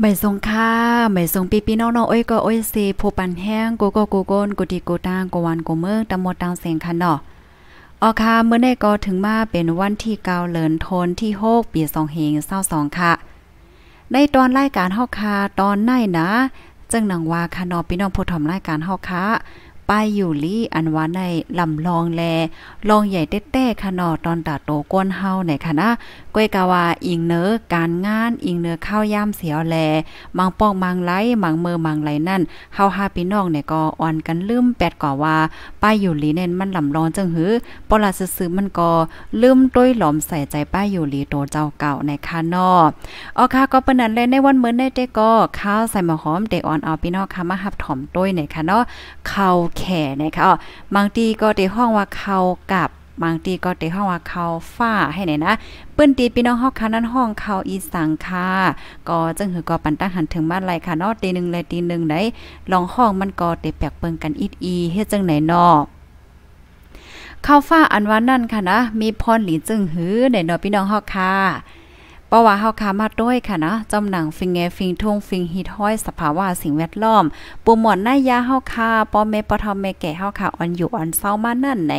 ไม่ทรงค่าไม่ทรงปีปีน้องๆโอ้ยก็โอ้ยเซผู้ปันแห้งกูก็กูโกนกูดีกูตางกูวันกูเมื่อตะหมดตางเสียงคันเนาะออค่ะเมื่อในก็ถึงมาเป็นวันที่เกาเหลินทนที่โฮกปีสองเฮงเศร้าสองค่ะ ในตอนรายการเฮาค่ะตอนไหนนะจึงหนังว่าค่ะนอพี่น้องผู้ทอมรายการเฮาค่ะป้ายอยู่ลี่อันว่าในลำลองแลลองใหญ่เต้ตๆขนอตอนตาโตก้นเฮาไหนค่ะนะก้วยกาวาอิงเนื้อการงานอิงเนื้อข้าวย่ำเสียวแล มังป้องมังไหมังเมือมังไรลนั่นเฮาฮาพี่น้องเนี่ยก็อ่อนกันลืมแปดก่าว่า ป้ายอยู่ลี่เน้นมันลำลองจังหือปลาซื้อมันก็ลืมต้วยหลอมใส่ใจป้ายอยู่ลี่โตเจ้าเก่าในค่ะนออ๋อค่ะก็เป็นนั้นเลยในวันเหมือนในเต้ก็ข้าวใส่หมอหอมเด็กอ่อนเอาพี่น้องค่ะมาหับถอมต้วยในค่ะนอเขาแข่นะคะบางทีก็ได้ห้องว่าเขากับ บางทีก็ได้ห้องว่าเขาฝ้าให้ไหนนะ เปิ้นตีพี่น้องเฮาคันนั้นห้องเขาอีสังค่ะก็จึงหือก็ปันตั้งหันถึงมาไหลค่ะเนาะตีหนึ่งเลยตีหนึ่งได้ลองห้องมันก็ได้แปลกเปิงกันอีดอีเฮ็ดจังไหนเนาะข้าวฟ้าอันว่านั่นค่ะนะ มีพรหลีจึงหือในเนาะพี่น้องเฮาค่ะเพราะว่าเฮาคามาด้วยค่ะนะจอมหนังฟิงเงฟิงทงฟิงฮิตห้อยสภาวะสิ่งแวดล้อมปูหมอนหน้ายาเฮาคาป้อมเมปอทอมเมแก่เฮาคาอ่อนอยู่อ่อนเศร้ามานั่นไหน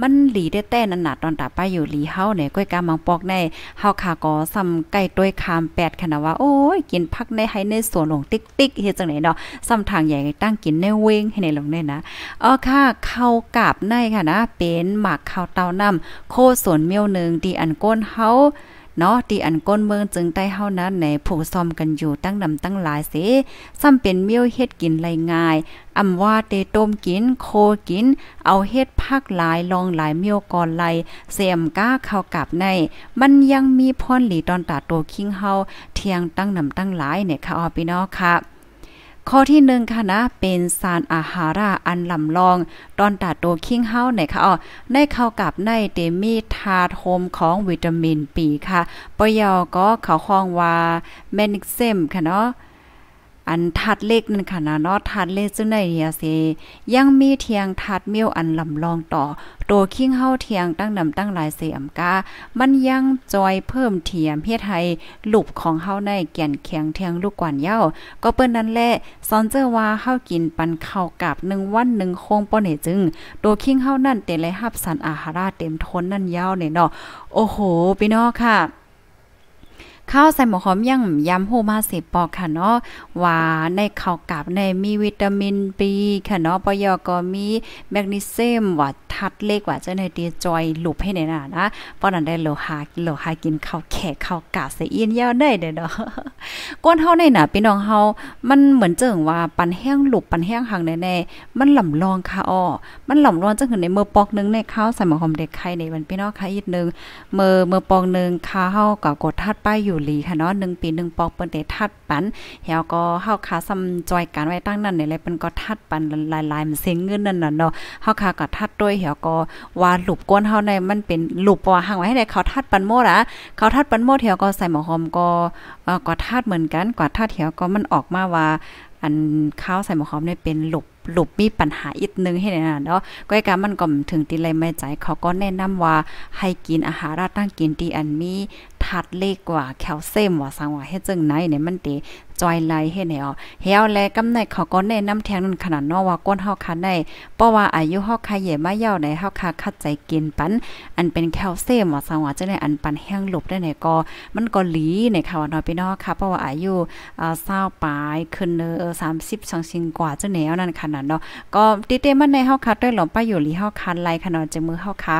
มันหลีได้แต่นั่นน่ตอนตาป้าอยู่หลีเฮาเนี่ยก้อยกามังปอกในเฮาคาก็ซ้ำไก่ด้วยคามแปดค่ะนะว่า โอ้ย กินผักในให้ในสวนหลวงติ๊กติ๊กเฮ็ดจังไหนเนาะซ้ำทางใหญ่ตั้งกินในเวงให้ในหลวงได้นะอ๋อค่ะเข้ากับในค่ะนะเป็นหมากข้าวเตาน้ำ โคสวนเมียวนึงดีอันก้นเฮาเนาะตีอันก้นเมืองจึงไต้เฮานั้นในผูกซ่อมกันอยู่ตั้งนำตั้งหลายเสซ้ำเป็นเมี่ยวเฮ็ดกินไรง่ายอำว่าเตต้มกิน โคกิน เอาเฮ็ดภาคหลายลองหลายเมี่ยวก่อนไหล เสียมก้าเข้ากับใน มันยังมีพรหลีตอนตาโตคิงเฮาเทียงตั้งนำตั้งหลายเนี่ยค่ะออพี่น้องค่ะข้อที่หนึ่งค่ะนะ เป็นสารอาหาราอันลำลอง ตอนตาโตคิงเฮาไหนค่ะอ๋อในเข้ากับในเดมีธาตุโฮมของวิตามินปีค่ะปยอก็เขาคล้องว่า แมนิกเซมค่ะเนาะอัน ทัดเลขนั่นค่ะนะเนอทัด เลขซึ่งในเฮียเสยัง มีเทียง ทัดเมียวอันลำลองต่อ โต คิงเฮาเทียงตั้งนำตั้งหลายเสียมกา มัน ยังจอยเพิ่มเทียมเฮ็ดให้ลุบของเฮาใน แก่นแข็งเทียง ลูกกวนเย้าก็เปิ้นนั้นแหละ ซอนเจอว่าเฮากินปันข้าวกับ1วัน1โคงป้อนจึงโตคิงเฮานั่นเตะเลยรับสันอาหาราเต็มทนนั่นยาวเนี่ยเนาะโอ้โหพี่น้องค่ะข้าวใส่หมูหอมยังย้ำโฮมาเสปอกค่ะเนาะว่าในข้าวกับในมีวิตามินบีค่ะเนาะปยก็มีแมกนีเซียมว่าทัดเล็กว่าจะในดีจอย หลุบให้ในน่ะนะราะนั้นได้โลหะโลหะกินข้าวแขกข้าวกาใส่ยอินยาวได้เด้อเนาะก้นเฮาในน่ะพี่น้องเฮามันเหมือนเจิงว่าปันแห้งหลุบปันแห้งหังแน่ๆมันหล่ำรองค่ะอ้อมันหล่ำรองจังหืนในเมื่อปอกนึงในข้าวใส่หมูหอมเด็กไข่ในวันพี่น้องค่ะอีกนึงเมื่อเมื่อปอกนึงข้าวเฮาก็กดทัดป้ายอยู่ลีค่ะเนาะหนึ่งปีหนึ่งปอกเปิ้นเด้ทัดปันเฮาก็เฮาค่ะซ้ำจอยการไว้ตั้งนั่นเนเลยเป็นก็ทัดปันหลายๆมันเสียเงินนั่นน่ะเนาะเฮาค่ะก็ทัดด้วยเฮาก็ว่าหลุบก้นเฮาในมันเป็นหลุบว่าห่างไว้ให้ได้เขาทัดปันโมดอ่ะเขาทัดปันโมดเฮาก็ใส่หมอหอมก็ก็ทัดเหมือนกัน กว่าทัดเฮาก็มันออกมาว่าอันข้าวใส่หมอหอมเนี่ยเป็นหลบหลบมีปัญหาอีกนึงให้ได้นะเนาะก้อยการมันก็ถึงตีเลยไม่ใจ เขาก็แนะนำว่าให้กินอาหารตั้งกินที่อันมีหัดเล็กกว่าแคลเซียมว่าสังว่าเฮ็ดจังไหนเนี่ยมันเตจอยไหลเฮ็ดให้อ๋อเฮาแลกำในเขาก็แนะนำแทงนั่นขนาดเนาะว่าก้นเฮาคันได้เพราะว่าอายุเฮาคาเย่มาเยาได้เฮาคาคัดใจกินปันอันเป็นแคลเซียมอ่ะสังว่าจะได้อันปันแห้งหลบได้ในก็มันก็หลีในค่ะว่าเนาะพี่น้องค่ะเพราะว่าอายุอ่าร้าปลายขึ้นเออ30ิงกว่าจะแนวนั่นขนาดเนาะ ก็ติเตมันในเฮาคัดด้วยหลอมปอยู่หลีเฮาคันไลขนาดจะมือเฮาคา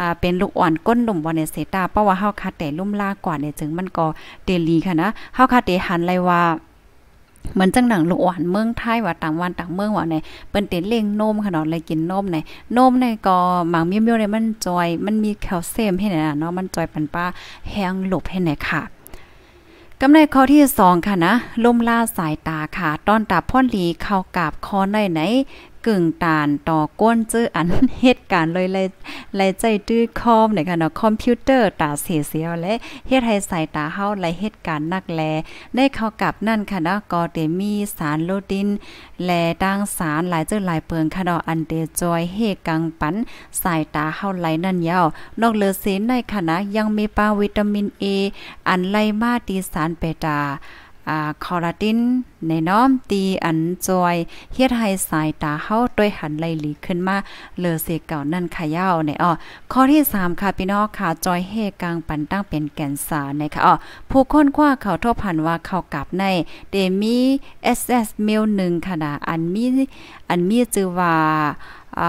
อ่าเป็นลูกอ่อนก้นหนุ่มวันเสตาเพราะว่าเฮาคัดแต่ลุ่มลากกว่าเนี่ยจึงมันก็เตลีค่ะนะเฮาคัดเตหันไลลว่าเหมือนจังหนังลูกอ่านเมืองไทยว่าต่างวันต่างเมืองว่าในเปิ้นเต็นเล่งนมขนาดเลยกินนมในนมในก็หมางเมี้ยวๆในมันจอยมันมีแคลเซียมให้หนเนาะมันจอยปันป้าแห้งหลบให้ไหนค่ะกาในข้อที่2ค่ะนะลมล่าสายตาค่ะตอนตาพ่อนหลีเข้ากาบคอในไหนกึ่งตานต่อก้นเจออันเหตุการณ์เลยเลยเลใจตื้อคอมเนคะเนาะคอมพิวเตอร์ ตาเสียเสียวและเฮ็ดให้สายตาเฮาไหลเหตุการณ์นักแลได้เข้ากับนั่นค่ะเนาะกอเตมีสารโลดิน และตั้งสารหลายเจอหลายเปิงค่ะเนาะอันเตจอยเฮกังปันสายตาเฮาไหลนั่นยาวนอกเหลือเสนในคณะยังมีปาวิตามินเออันไลมาตีสารเปตาอ่า คอร์ตินในน้อม ตีอันจอยเฮ็ดให้สาย ตาเฮาด้วยหันไหลหลีขึ้นมา เลอเสเก่านั่นขยาวในอ้อข้อที่3ค่ะพี่น้องค่ะจอยเฮกลาง ปันตั้งเป็นแก่นสารในค่ะอ้อผู้ค้นคว้าเขาทบพันว่าเขากลับในเดมี SS เมล1ค่ะนะอันมีอันมีชื่อว่าอ่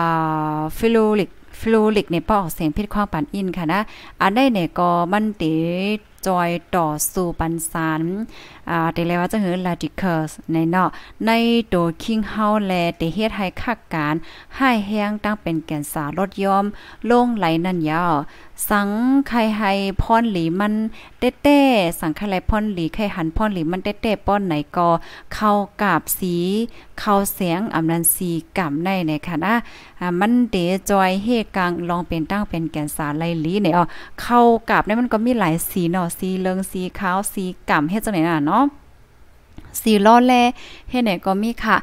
าฟิโลลิกฟลูลิกในป้อออกเสียงพิษความปันอินค่ะนะอันได้เนี่ยก็มันติดจอยต่อสู่ ปันสารอ่าแต่เลยว่าจะเหือลาติเคิร์สใน เนาะ ในโดคิงเฮา แลแต่เฮ็ดให้คักการ ให้แห้งตั้งเป็นแก่นสารลดยอมลง ไหลนั่นยาวสังไข่ไฮพอนหลีมันเต้เต้สังไข่ไฮพอนหลีไข่หันพอนหลีมันเต้เต้ป้อนไหนก็เข้ากาบสีเข้าเสียงอำนันสีกำในในค่ะนะมันเดจอยเฮกังลองเป็นตั้งเป็นแก่นสารไลลีเนี่ยอ๋อเข้ากาบเนี่ยมันก็มีหลายสีเนาะสีเหลืองสีขาวสีกำเฮ็ดจังไหนน่ะเนาะสีล่อแลเฮ็ดไหนก็มีค่ะ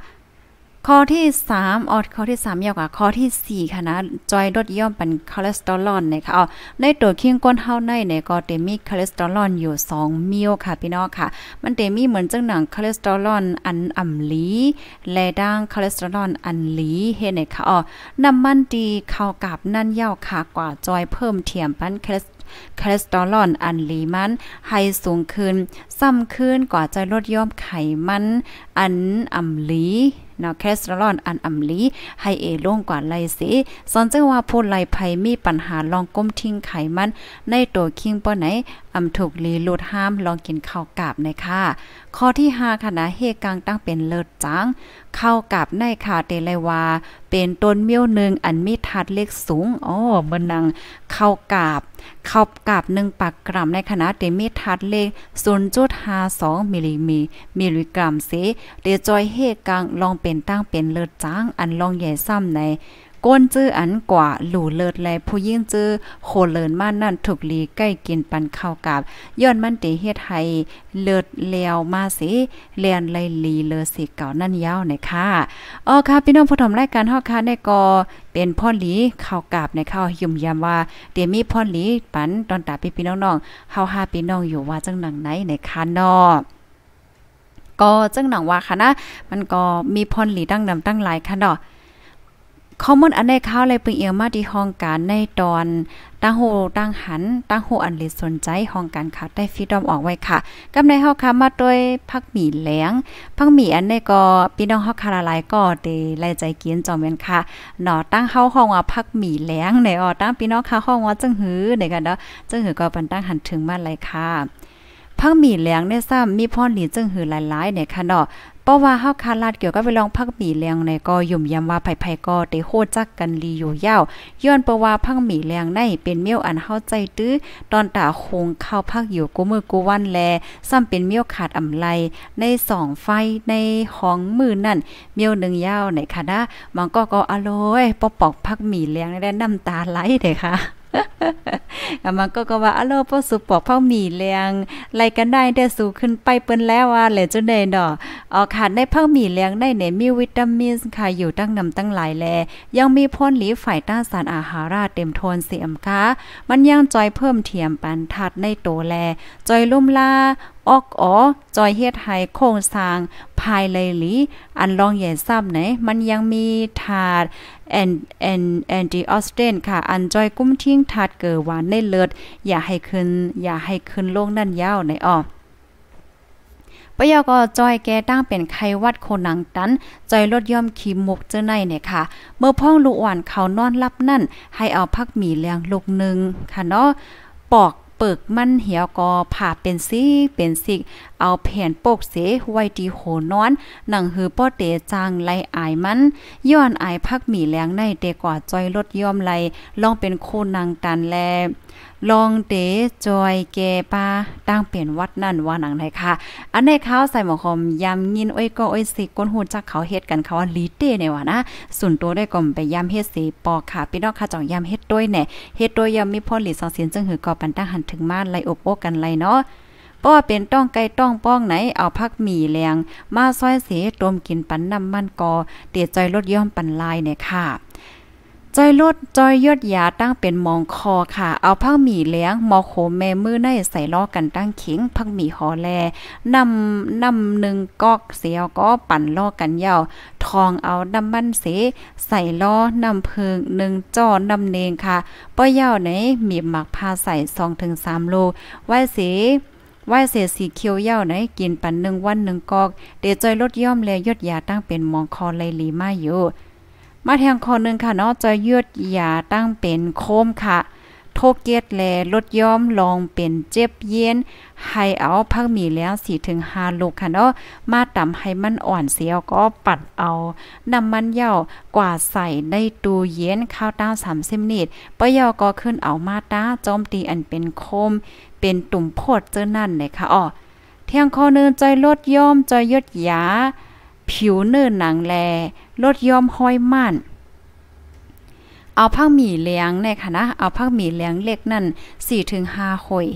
ข้อที่3ออดข้อที่3ยาวกว่าข้อที่4ค่ะนะจอยลดย่อมเป็นคอเลสเตอรอลนะคะเอาในตัวเคียงก้นเฮาในเนี่ยก็เตมีคอเลสเตอรอลอยู่2มิลค่ะพี่น้องค่ะ มันเตมีเหมือนจังหนังคอเลสเตอรอลอันอ่ำลี และดัางคอเลสเตอรอลอันลี เฮ็ดีหยค่ะอ๋อน้ำมันดีเข้ากับนั่นยาวค่ะกว่าจอยเพิ่มเทียมปั้นคอเลสคอเลสเตอรอลอันลีมัน ให้สูงขึ้นซ้ำขึ้นกว่าจะลดย่อมไขมัน อันอ่ำลีเนาะแคสเตอรอนอันอำลีให้เอลงกว่าไลสิสอนจังว่าผู้ไลภัยมีปัญหาลองก้มทิ้งไขมันในตัวคิงป้อไหนอำถูกลีลดห้ามลองกินข้าวกาบในค่ะ ข้อที่5ค่ะนะเฮกังตั้งเป็นเลิศจังข้าวกาบในค่ะเตเลวา เป็นต้นเมี่ยวหนึ่งอันมีทัดเล็กสูงอ๋อเบื่อนังข้าวกาบข้าวกาบหนึ่งปักกรัมในคณะเตมีทัดเล็ข0.52มิลลิเมตรมิลลิกรัมเสเดจอยเฮกังลองเป็นตั้งเป็นเลิศจังอันลองใหญ่ซ้ำในก้นจื้ออันกว่าหลู่เลิศแลผู้ยิ่งจื้อโคเลินมานั่น ถูกลีใกล้กินปันเข้ากับย้อนมันเตเฮ็ดให้เลิศแล้วมาสิเลียนเลยลีเลอสิเก่านั่นยาวนะคะอ๋อค่ะพี่น้องผู้ชมรายการเฮาค่ะในกอเป็นพ่อหลีเข้ากับในข้าวยุ่มยามว่าเตมีพ่อหลีปันตอนตาพี่พี่น้องๆเฮาหาพี่น้องอยู่ว่าจังหนังไหนในคันนอก็จังหนังว่าค่ะนะมันก็มีพรหลีตั้งนำตั้งหลายค่ะเนาะข้อมูลอันในข้าวไรปิงเอียวมาที่ห้องการในตอนตั้งโหตั้งหันตั้งโหอันลิสนใจห้องการค่ะได้ฟีดอมออกไว้ค่ะกำในเฮาค่ะมาด้วยพักหมี่แหลงพักหมี่อันในก็พี่น้องเฮาคาราลายก็เตไล่ใจกินจอมเวนค่ะหนอตั้งเฮาห้องว่าพักหมี่แหลงในออตั้งพี่น้องค่ะห้องว่าจังหือในกันเนาะจังหือก็ปันตั้งหันถึงมาเลยค่ะพักหมี่แหลงเนี่ยซ้ำมีพรหลีจังหือหลายๆเนี่ยค่ะเนาะราะว่าเฮาคาลาดเกี่ยวกับไปลองพักหมี่แรงในก็ยุ่มยำว่าไผไๆก็ได้โหจักกันลีอยู่ยาวย้อนเพระว่าพักหมี่แรงในเป็นเมี่ยวอันเฮาใจตื้อตอนตาคงเข้าพักอยู่กูมือกูวันแลซ้ำเป็นเมี่ยวขาดอำไลในสองไฟในห้องมือนั่นเมี่ยวนึงยาวในค่ะนะ มันก็ก็อร่อยปอกปพักหมี่แรงได้น้ำตาไหลเด้ค่ะมันก็ก็ว่าอโลพอสุปอกเผาหมี่เลียงไรกันได้แต่สูขึ้นไปเปิ้นแล้วว่าเหลจุเดนดอออกขาดได้เผาหมี่เลียง ได้เนมีวิตามินค่ะ อยู่ตั้งนำตั้งหลายแล ยังมีพ่นหลี ฝ่ายต้านสารอาหาราเต็มทนเสียมค่ะมันยังจอยเพิ่มเทียมปันทัดในโตแล จอยลุ่มลาออกอ๋อจอยเฮ็ดให้โครงสร้าง ภายเลยหลี อันลองแย่ซ้ำไหนมันยังมีถาดแอนแอนแอนดีออสเตนค่ะอันจอยกุ้มทิ้งทาดเกิดหวานในเลิศอย่าให้ขึ้น อย่าให้ขึ้นโลกนั่นยาวในอ้อปยก็จอยแกตั้งเป็นไขวัดโคนังตันจอยลดย่อมขีมุกเจ้าในเนี่ยค่ะ เมื่อพ่องลูกอ่านเขานอนรับนั่น ให้เอาพักหมีเลียงลูกหนึ่งค่ะเนาะ ปอกเปิกมันเหี่ยวก็ผ่าเป็นซีกเป็นซิก เอาแผ่นโปกเสไว้ที่โหนอนหนังหือป้อเตจังไลอายมันย้อนอายพักหมีแหลงในเตก่อจอยลดย่อมไลลองเป็นคู่นางตันแลลองเตจอยเกปาตั้งเปลี่ยนวัดนั่นว่าหนังไหนค่ะ อันในข้าวใส่หมอคมยำยินอ้อยก็อ้อยสิก้นหูจักเขาเฮ็ดกันเขาว่าลีเตเนี่ยวะนะส่วนตัวได้ก่อมไปยำเฮ็ดสีปอค่ะพี่น้องค่ะจ่องยำเฮ็ดด้วยเนี่ยเฮ็ดด้วยยำมีพ่อหลีสองเสียนจึงหือก่อปันตั้งหันถึงมาไลอบโอกันไลเนาะป้อเป็นต้องไก่ต้องป้องไหนเอาพักหมี่แรงมาซอยเสตวมกินปันน้ำมันกอเตี๋ยจลดย่อมปันลายเนี่ยค่ะจอยลดจอยยอดยาตั้งเป็นมองคอค่ะ เอาผักหมี่เลี้ยงมอโคแม่มือใน ใส่ล้อกันตั้งขิงผักหมี่หอแลนำนำหนึ่งกอกเสียวก็ปั่นล้อกันยาวทองเอาน้ามันเส ใส่ล้อนำเพิงหนึ่งจอนำเนงค่ะป้อยาวไหนมีหมักพาใส่สองถึงสามโลไว้เสว่ายเศษสีเขียวเย่าไหนกินปันหนึ่งวันหนึ่งกอกเดจอยลดย่อมแลยดยาตั้งเป็นมองคอไลลีมาอยู่มาทางข้อหนึ่งค่ะเนาะจะยืดยาตั้งเป็นโคมค่ะ โทเกตยดแลลดย้อมลองเป็นเจ็บเย็น ให้เอาพักมีแล้ว4ถึง5ลูกค่ะเนาะมาตำให้มันอ่อนเสียวก็ปัดเอาน้ำมันเหย้ากว่าใส่ในตู้เย็นข้าวต้า30นิดปะยอก็ขึ้นเอามาต้าจอมตีอันเป็นโคมเป็นตุ่มพดเจ้อนั่นเลยค่ะอ๋อเที่ยงข้อนึงใจลดย้อมใจยดยาผิวเนื้อหนังแลลดยอมห้อยม่าน เอาผักหมี่เหลียงในค่ะนะ เอาผักหมี่เหลียงเล็กนั่น4-5หอย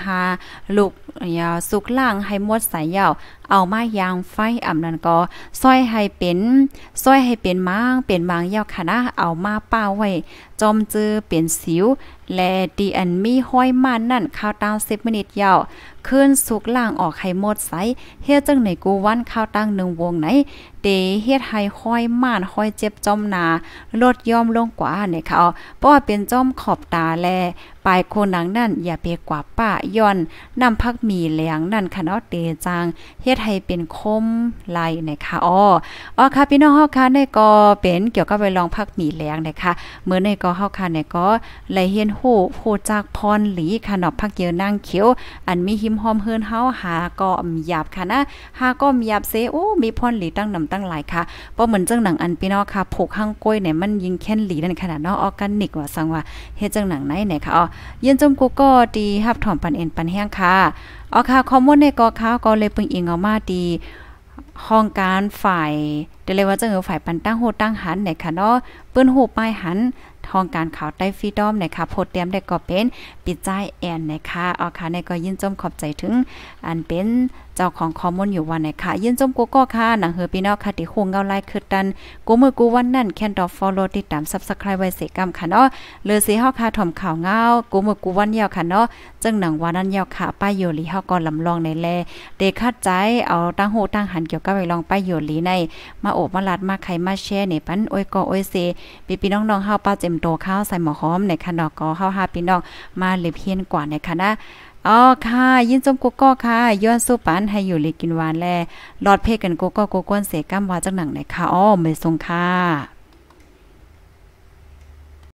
4-5ลูกยาวสุกล่าง ให้หมดสายยาวเอามายางไฟอำนั้นก็ซอยให้เป็นซอยให้เป็นมางเป็นบางยาวคณะเอามาป้าไว้จอมจือเป็นสิวและดีอันมีห้อยมันนั่นข้าวตางสิบมินิตยาวขึ้นสุกล่างออกให้หมดไซเฮ็ดจังไหนกูวันข้าวตั้งหนึ่งวงไหนเตเฮ็ดให้ห้อยม่านห้อยเจ็บจอมนาลดย่อมลงกว่าเนี่ยเขาเพราะว่าเป็นจอมขอบตาแลปลายโคหนังนั่นอย่าเปกว่าป้าย้อนนำพักมีแหลงนั่นคะเนาะเตจางเฮ็ดให้เป็นคมไหลนะคะอ๋ออ๋อค่ะพี่น้องเฮาค่ะในก็เป็นเกี่ยวกับไปลองพักมีแหลงนะคะเมื่อในก็เฮาค่ะในก็ไหลเฮียนโหโคจากพรหลีค่ะเนาะพักเยอนั่งเขียวอันมีหิมหอมเฮือนเฮาหาก็มหยาบค่ะนะหาก็มหยาบเซโอ้ มีพรหลีตั้งนำตั้งหลายค่ะบ่เหมือนจังหนังอันพี่น้องค่ะผูกห้างก้อยเนี่ยมันยิงแค่นหลีนั่นขนาดเนาะออร์แกนิกว่าสังว่าเฮ็ดจังหนังไหนี่นค่ะอ๋อเย็นจมกูก็ดีหับถอม ปัน เอ็นปัน แห้งค่ะเอาค่ะข้อมูลในกอข้าวก็ เลย ปึงอิงเอามาดี ห้องการฝ่ายเดี๋ยวเลยว่าจะเออฝ่ายปันตั้งโหตั้งหันในค่ะเนาะปื้นหูป้ายหันทองการข่าวใต้ฟีดอมไหนค่ะโพดเตรียมได้ก็เป็น ปิดใจแอนไหนค่ะเอาค่ะในก็ยินจมขอบใจถึงอันเป็นเจ้าของคอมมอนอยู่วันไหนค่ะยินจมกูก็ค่ะหนังเฮอพี่นองค่ะที่คงเงาไล่คือดันกูมือกูวันนั่นแคนดอฟฟอลโลติดตามซับสไคร์ไว้เสกกรรมค่ะเนาะเลือสีห้าค่ะถมข่าวเงากูมือกูวันเยาวค่ะเนาะจึงหนังวันนั้นยาวค่ะป้ายโยลีห้าก็ลำลองในแลเดคาดใจเอาตั้งโหตั้งหัน เกี่ยวกับไปลองป้ายโยลีในมาโอบมาลัดมาไข่มาแช่ในปั้นโอยกอโอยเซปีปี่น้องๆเ้าปลาเจ็มโตข้าวใส่หมอหอมในคณะดอกก็เฮาหาปีน้องมาเลเพียนกว่าในคณนะอ๋อค่ะ ยินจมกุกก็ค่ะย้อนสู้ปันให้อยู่เลกินหวานแลหลอดเพกันกุกก็กุกก้นเสก้ามวาจังหนังไหนค่ะอ๋อไม่ทรงค่ะ